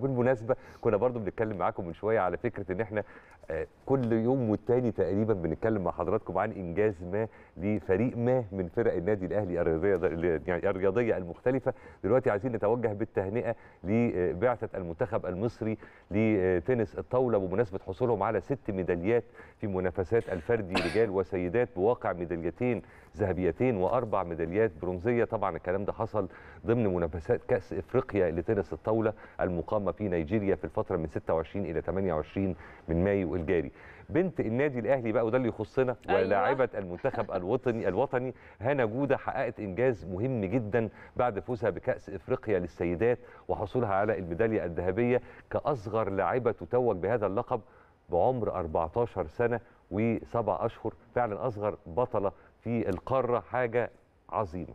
بالمناسبه كنا برضو بنتكلم معاكم من شويه على فكره ان احنا آه، كل يوم والتاني تقريبا بنتكلم مع حضراتكم عن انجاز ما لفريق ما من فرق النادي الاهلي الرياضيه الرياضيه المختلفه دلوقتي عايزين نتوجه بالتهنئه لبعثه المنتخب المصري لتنس الطاوله بمناسبه حصولهم على ست ميداليات في منافسات الفردي رجال وسيدات بواقع ميداليتين ذهبيتين واربع ميداليات برونزيه طبعا الكلام ده حصل ضمن منافسات كاس افريقيا لتنس الطاوله المقامه في نيجيريا في الفتره من 26 الى 28 من مايو الجاري بنت النادي الاهلي بقى وده اللي يخصنا أيوة. ولاعبه المنتخب الوطني الوطني هنا جوده حققت انجاز مهم جدا بعد فوزها بكاس افريقيا للسيدات وحصولها على الميداليه الذهبيه كاصغر لاعبه تتوج بهذا اللقب بعمر 14 سنه وسبع اشهر فعلا اصغر بطله في القاره حاجه عظيمه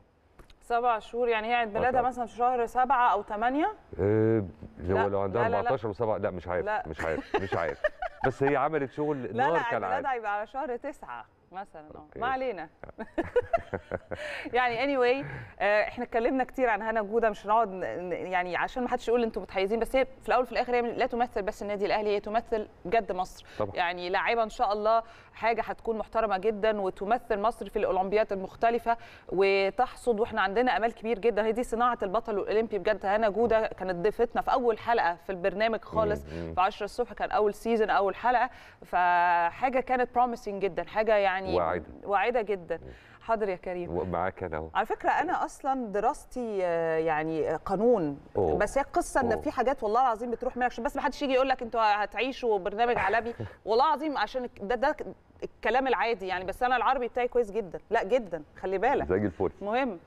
سبع شهور يعني هي عند ميلادها مثلا في شهر سبعه او ثمانيه؟ إيه لو لو عندها 14 و7 لا مش عارف لا. مش عارف مش عارف بس هي عملت شغل نار لا كالعاده لا عيد ميلادها هيبقى على شهر تسعه مثلا اه ما علينا آه. يعني اني anyway, آه، احنا اتكلمنا كتير عن هنا جوده مش هنقعد يعني عشان ما حدش يقول انتم متحيزين بس هي في الاول وفي الاخر هي لا تمثل بس النادي الاهلي هي تمثل بجد مصر طبعا. يعني لاعيبه ان شاء الله حاجه هتكون محترمه جدا وتمثل مصر في الاولمبياد المختلفه وتحصد واحنا عندنا امال كبير جدا هي دي صناعه البطل الاولمبي بجد هنا جوده كانت ضيفتنا في اول حلقه في البرنامج خالص في 10 الصبح كان اول سيزون اول حلقه فحاجه كانت بروميسنج جدا حاجه يعني يعني واعده واعده جدا حاضر يا كريم معاك انا اهو على فكره انا اصلا دراستي آه، يعني قانون أوه. بس هي القصه ان في حاجات والله العظيم بتروح منك بس ما حدش يجي يقول لك انتوا هتعيشوا برنامج عالمي والله العظيم عشان ده ده الكلام العادي يعني بس انا العربي بتاعي كويس جدا لا جدا خلي بالك زي الفل مهم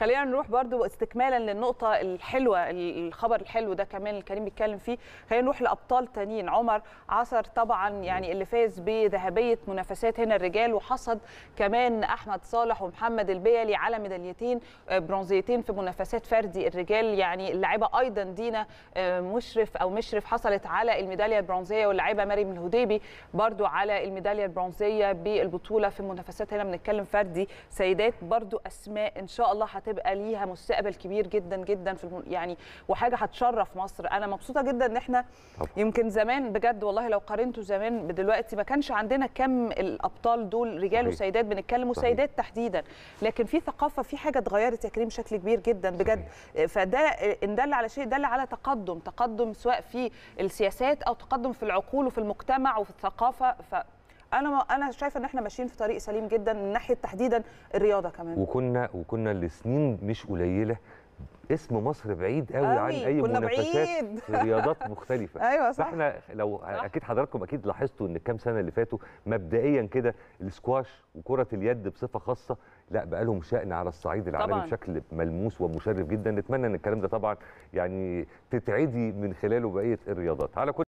خلينا نروح برضو استكمالا للنقطه الحلوه الخبر الحلو ده كمان الكريم بيتكلم فيه خلينا نروح لابطال تانيين عمر عصر طبعا يعني اللي فاز بذهبيه منافسات هنا الرجال وحصد كمان احمد صالح ومحمد البيلي على ميداليتين آه، برونزيتين في منافسات فردي الرجال يعني اللاعبه ايضا دينا آه، مشرف او مشرف حصلت على الميداليه البرونزيه واللاعبه مريم الهديبي برضو على الميداليه البرونزيه البرونزيه بالبطوله في منافسات هنا بنتكلم فردي سيدات برضو اسماء ان شاء الله هتبقى ليها مستقبل كبير جدا جدا في الم... يعني وحاجه هتشرف مصر انا مبسوطه جدا ان احنا طبعا. يمكن زمان بجد والله لو قارنتوا زمان بدلوقتي ما كانش عندنا كم الابطال دول رجال صحيح. وسيدات بنتكلم وسيدات تحديدا لكن في ثقافه في حاجه اتغيرت يا كريم بشكل كبير جدا بجد صحيح. فده ان دل على شيء دل على تقدم تقدم سواء في السياسات او تقدم في العقول وفي المجتمع وفي الثقافه ف انا انا شايفه ان احنا ماشيين في طريق سليم جدا من ناحيه تحديدا الرياضه كمان وكنا وكنا لسنين مش قليله اسم مصر بعيد قوي, قوي. عن اي منافسات في رياضات مختلفه ايوه صح فاحنا لو صح. اكيد حضراتكم اكيد لاحظتوا ان الكام سنه اللي فاتوا مبدئيا كده السكواش وكره اليد بصفه خاصه لا بقى لهم شأن على الصعيد العالمي طبعًا. بشكل ملموس ومشرف جدا نتمنى ان الكلام ده طبعا يعني تتعدي من خلاله بقيه الرياضات على كل